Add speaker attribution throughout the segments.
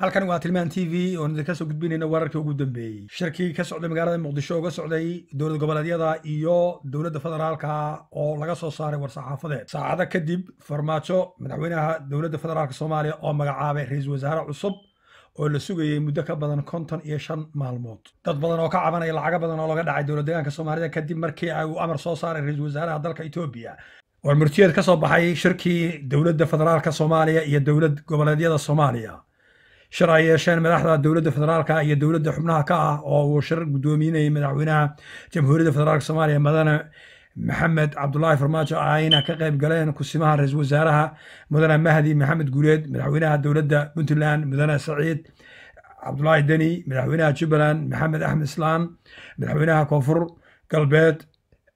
Speaker 1: halkan waa tilmaan t v oon idin ka soo gudbinayna wararkii ugu dambeeyey shirkii ka socday magaalada muqdisho uga socday dowlad goboleedyada iyo dowladda federaalka oo laga soo saaray war-saxaafadeed saacado kadib farmaajo madaxweynaha dowladda federaalk soomaaliya oo magacaabay ra-iisul wasaare cusub oo la sugayay muddo ka badan konton iyo shan maalmood dad badan oo ka cabanaya lacago badan oo laga dhacay dowlad deegaanka soomaalida kadib markii ay uu amar soo saaray ra-iisul wasaaraha dalka etoobiya war murtiyeed ka soo baxay shirkii dowladda federaalka soomaaliya iyo dowlad goboleedyada soomaaliya shalay yeesheen madaxda dowladda federaalka iyo dowladda xubnaha ka ah oo uu shir guddoominayay madaxweynaha jamhuuriyadda federaalk soomaaliya madane maxamed cabdulaahi farmaajo ayna ka qayb galeen kusimaha ra-iisul wasaaraha mudane mahdi maxamed guuleed madaxweynaha dowladda puntland mudane saciid cabdulaahi deni madaxweynaha jubbaland maxamed axmed islaan madaxweynaha koonfur galbeed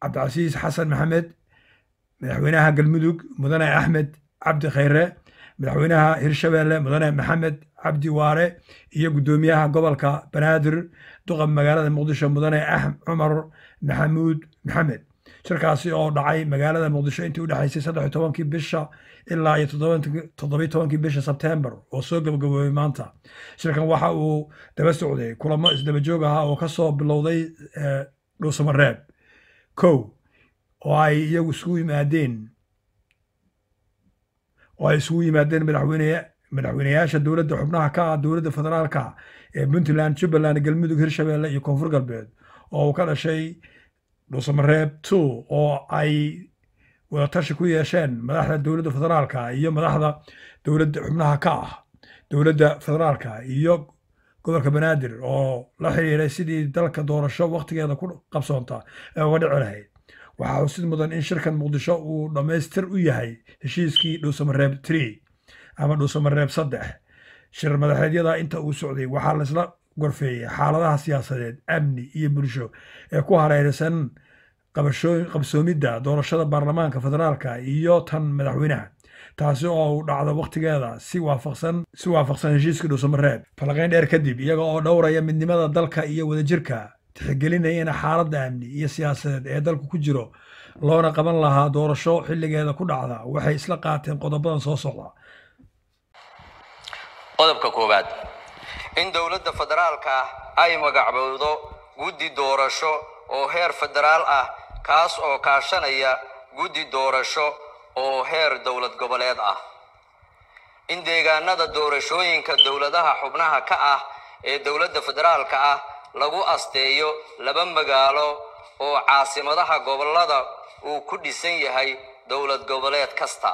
Speaker 1: cabdicasiis xasan maxamed madaxweynaha galmudug mudane axmed cabdi khayre madaxweynaha hirshabeelle mudane maxamed cabdi waare iyo guddoomiyaha gobolka banaadir duqa magaalada muqdisho mudane cumar maxamuud maxamed shirkaasi oo dhacay magaalada muqdisho intii udhexaysay saddex iyo tobankii bisha ilaa iyo toddobiyo tobankii bisha sebtembar oo soo gabagaboobay maanta shirkan waxa uu daba socday kulamo isdaba joog ahaa oo kasoo bilowday eh, dhuusamareeb kow oo ay iyagu isugu yimaadeen oo ay isugu yimaadeen madaxweyne madaxweyneyaasha dowladda xubnaha ka ah dowladda federaalka ee puntland jubbaland galmudug hirshabeelle iyo koonfur galbeed oo uu ka dhashay dhuusamareeb two oo ay wadatashi ku yeesheen madaxda dowladda federaalka iyo madaxda dowladda xubnaha ka ah dowladda federaalka iyo gobolka banaadir oo la xiriiray sidii dalka doorasho wakhtigeeda ku qabsoonta ee uga dhici lahayd waxaa xusid mudan in shirkan muqdisho uu dhammaystir u yahay heshiiskii dhuusamareeb tree ama dhuusamareeb saddex shir madaxeedyada inta uu socday waxaa laisla gorfeeyey xaaladaha siyaasadeed amni iyo bulsho ee ku hareeraysan qabsoomidda doorashada baarlamaanka federaalka iyo tan madaxweynaha taasi oo u dhacdo wakhtigeeda si waafaqsan si waafaqsan heshiiskii dhuusamareeb falaqayn dheer kadib iyaga oo dhowraya midnimada dalka iyo wadajirka tixgelinaya in xaaladda amni iyo siyaasadeed ee dalka ku jiro loona qaban lahaa doorasho xilligeeda ku dhacda waxay isla qaateen qodobadan soo socda
Speaker 2: qodobka koowaad in dowladda federaalka ah ay magacbowdo guddi doorasho oo heer federaal ah kaas oo kaashanaya guddi doorasho oo heer dowlad goboleed ah in deegaanada doorashooyinka dowladaha xubnaha ka ah ee dowladda federaalka ah lagu asteeyo laba magaalo oo caasimadaha gobollada uu ku dhisan yahay dowlad goboleed kasta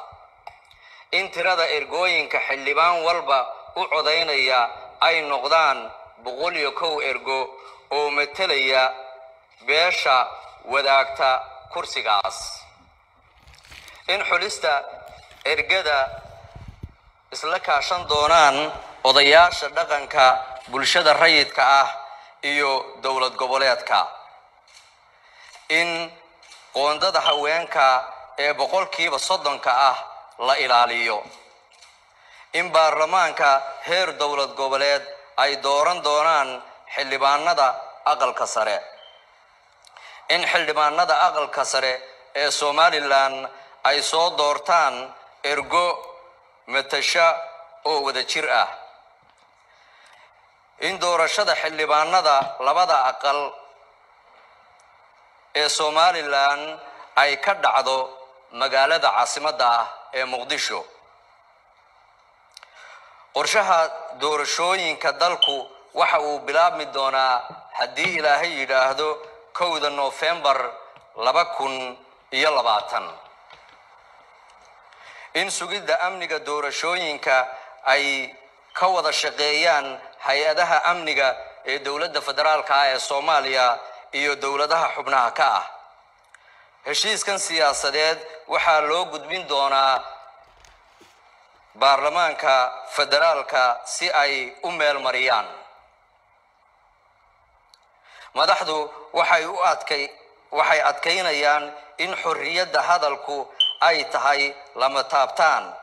Speaker 2: in tirada ergooyinka xildhibaan walba u codaynaya ay noqdaan boqol iyo kow ergo oo matalaya beesha wadaagta kursigaas in xulista ergada isla kaashan doonaan odayaasha dhaqanka bulshada rayidka ah iyo dowlad goboleedka in qoondada haweenka ee boqolkiiba soddonka ah la ilaaliyo in baarlamaanka heer dowlad goboleed ay dooran doonaan xildhibaanada aqalka sare in xildhibaanada aqalka sare ee somalilan ay soo doortaan ergo matasha oo wada jir ah in doorashada xildhibaanada labada aqal ee somalilan ay ka dhacdo magaalada caasimadda ah ee muqdisho qorshaha doorashooyinka dalku waxa uu bilaabmi doonaa haddii ilaahay yidhaahdo kowda noofembar laba kun iyo labaatan in sugidda amniga doorashooyinka ay ka wada shaqeeyaan hay-adaha amniga ee dowladda federaalka ah ee soomaaliya iyo dowladaha xubnaha ka ah heshiiskan siyaasadeed waxaa loo gudbin doonaa baarlamaanka federaalka si ay u meelmariyaan madaxdu waxay u adkay waxay adkaynayaan in xorriyadda hadalku ay tahay lama taabtaan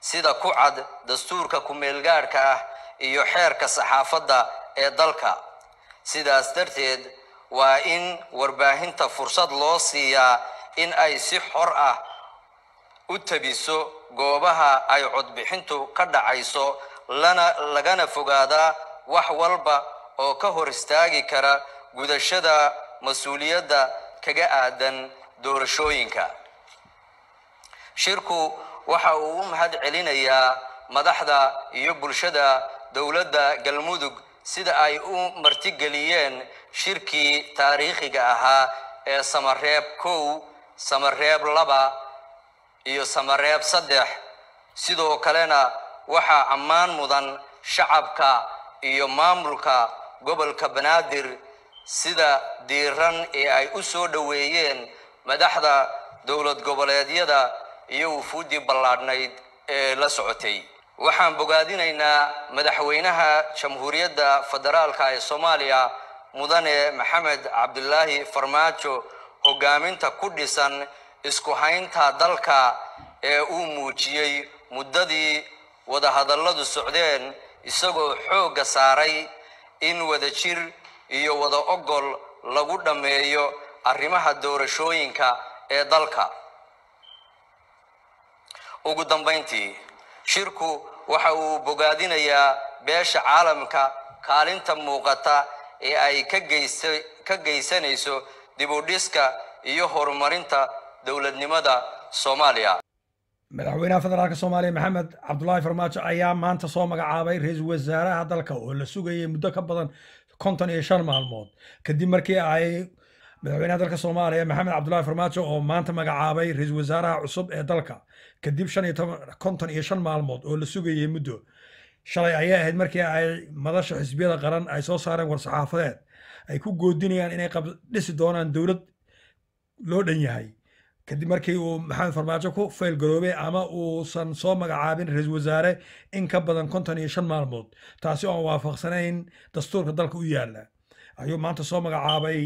Speaker 2: sida ku cad dastuurka ku-meelgaadhka ah iyo xeerka saxaafadda ee dalka sidaas darteed waa in warbaahinta fursad loo siiyaa in ay si xor ah u tebiso goobaha ay codbixintu ka dhacayso lana lagana fogaadaa wax walba oo ka hor istaagi kara gudashada mas-uuliyadda kaga aadan doorashooyinka shirku waxa uu u mahad celinayaa madaxda iyo bulshada dowladda galmudug sida ay u martigeliyeen shirkii taariikhiga ahaa ee samareeb kow samareeb laba iyo samareeb saddex sidoo kalena waxaa ammaan mudan shacabka iyo maamulka gobolka banaadir sida diiran ee ay u soo dhoweeyeen madaxda dowlad goboleedyada iyo wufuuddii ballaadhnayd ee la socotay waxaan bogaadinaynaa madaxweynaha jamhuuriyadda federaalka ee soomaaliya mudane maxamed cabdulaahi farmaajo hoggaaminta ku dhisan isku haynta dalka ee uu muujiyey muddadii wadahadalladu socdeen isagoo xoogga saaray in wada jir iyo wada ogol lagu dhammeeyo arrimaha doorashooyinka ee dalka ugu dambayntii shirku waxa uu bogaadinayaa beesha caalamka kaalinta muuqata ee ay ka geysanayso dib u dhiska iyo horumarinta dowladnimada soomaaliya
Speaker 1: madaxweynaha federaalk soomaaliya maxamed cabdulaahi farmaajo ayaa maanta soo magacaabay ra-iisul wasaaraha dalka oo la sugayay muddo ka badan konton iyo shan maalmood kadib markii ay madaxweynaha dalka soomaaliya maxamed cabdulaahi farmaajo oo maanta magacaabay ra-iisul wasaaraha cusub ee dalka kadib konton iyo shan maalmood oo la sugayay muddo shalay ayaa ahayd markii ay madasha xisbiyada qaran ay soo saareen war-saxaafadeed ay ku goodinayaan inay qabdhisi doonaan dowlad loo dhan yahay kadib markii uu maxamed farmaajo ku faylgaroobay ama uusan soo magacaabin ra-iisul wasaare in ka badan konton iyo shan maalmood taasi oan waafaqsanayn dastuurka dalka u yaalla ayuu maanta soo magacaabay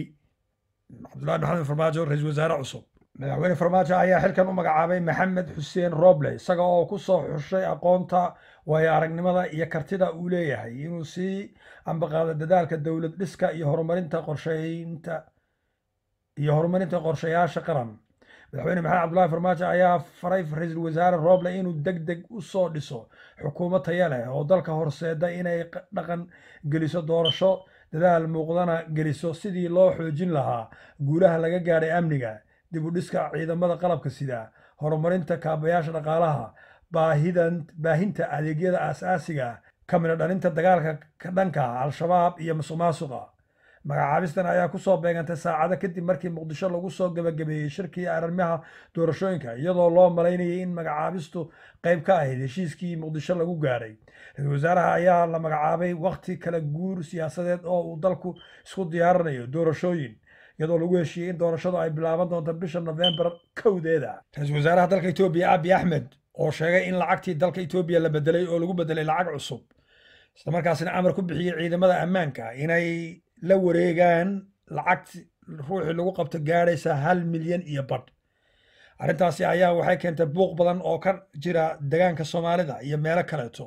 Speaker 1: cabdullahi maxamed farmaajo ra-iisul wasaare cusub madaxweyne farmaajo ayaa xilkan u magacaabay maxamed xuseen roble isaga oo ku soo xushay aqoonta waayo aragnimada iyo kartida uu leeyahay inuu sii ambaqaado dadaalka dowlad dhiska iyo horumarinta qorsheynta iyo horumarinta qorshayaasha qaran madaxweyne maxamed cabdullaahi farmaajo ayaa faray ra-iisul wasaare rooble inuu deg deg usoo dhiso xukuumad taya leh oo dalka horseeda inay dhaqan geliso doorasho dadaal muuqdana geliso sidii loo xoojin lahaa guulaha laga gaadhay amniga dib u dhiska ciidamada qalabka sida horumarinta kaabayaasha dhaqaalaha baahinta adeegyada aasaasiga kamina dhalinta dagaalka ka dhanka ah al-shabaab iyo masuqmaasuqa magacaabistan ayaa kusoo beegantay saacado kadib markii muqdisho lagu soo gebagabeeyey shirkii arrimaha doorashooyinka iyadoo loo malaynayay in magacaabistu qayb ka ahayd heshiiskii muqdisho lagu gaaray ra-iisul wasaaraha ayaa la magacaabay wakhti kala guur siyaasadeed oo uu dalku isku diyaarinayo doorashooyin iyadoo lagu heshiiyey in doorashadu ay bilaaban doonto bisha nofembar kowdeeda ra-iisul wasaaraha dalka etoobiya aabi axmed oo sheegay in lacagtii dalka etoobiya la bedelay oo lagu bedelay lacag cusub islamarkaasina amar ku bixiyey ciidamada ammaanka inay la wareegaan lacagti ruuxii lagu qabto gaadhaysa hal milyan iyo badh arrintaasi ayaa waxay keentay buuq badan oo ka jira degaanka soomaalida iyo meelo kaleeto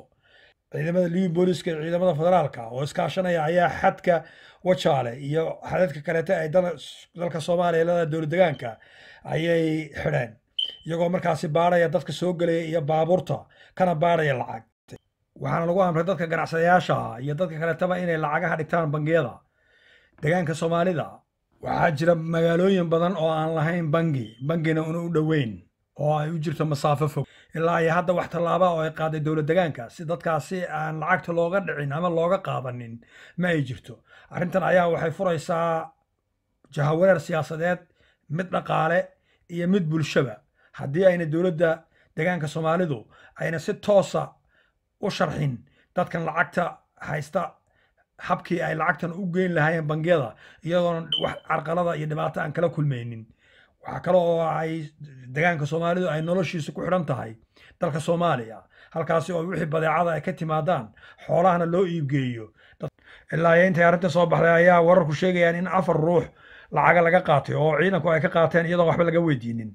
Speaker 1: ciidamada liwin booliska ciidamada federaalka oo iskaashanaya ayaa xadka wajaale iyo xadadka kaleeta ay dalka soomaaliya leedaha dowladegaanka ayay xidheen iyagoo markaasi baadhaya dadka soo gelaya iyo baabuurta kana baadhaya lacag waxaana lagu amray dadka ganacsadayaasha iyo dadka kaleetaba inay lacagaha dhigtaan bangiyada deegaanka soomaalida waxaa jira magaalooyin badan oo aan lahayn bangi bangina una u dhoweyn oo ay u jirto masaafo fog ilaa iyo hadda wax tallaaba oo ay qaaday dowlad degaanka si dadkaasi aan lacagta looga dhicin ama looga qaadanin ma ay jirto arrintan ayaa waxay furaysaa jahawareer siyaasadeed mid dhaqaale iyo mid bulshaba haddii ayna dowladda degaanka soomaalidu ayna si toosa u sharxin dadkan lacagta haysta habkii ay lacagtan u geyn lahaayeen bangiyada iyagoona wax carqalada iyo dhibaato aan kala kulmaynin waxaa kale oo ay degaanka soomaalidu ay noloshiisa ku xidhan tahay dalka soomaaliya halkaasi oo wixii badeecada ay ka timaadaan xoolahana loo iibgeeyo ilaa iyo intay arrinta soo baxday ayaa wararku sheegayaan in afar ruux lacaga laga qaatay oo ciidanku ay ka qaateen iyadoon waxba laga weydiinin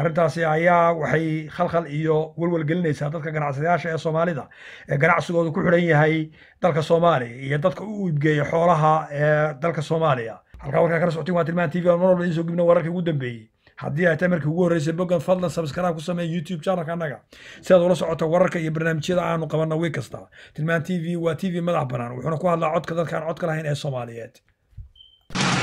Speaker 1: arrintaasi ayaa waxay khalkhal iyo welwel gelinaysaa dadka ganacsadayaasha ee soomaalida ee ganacsigoodu ku xidhan yahay dalka soomaaliya iyo dadka u iibgeeya xoolaha ee dalka soomaaliya halkaa warkaa kala socotin waa tilmaan tv aan mar walba idinsoo gudbina wararkii ugu dambeeyey haddii ay tahay markii ugu horreysay boggan fadlan subscribe ku sameeya youtube channelka annaga si aad ula socota wararka iyo barnaamijyada aanu qabanna wiil kasta tilmaan t v waa t v madax bannaan wuxuuna ku hadlaa codka dadkaan codka lahayn ee soomaaliyeed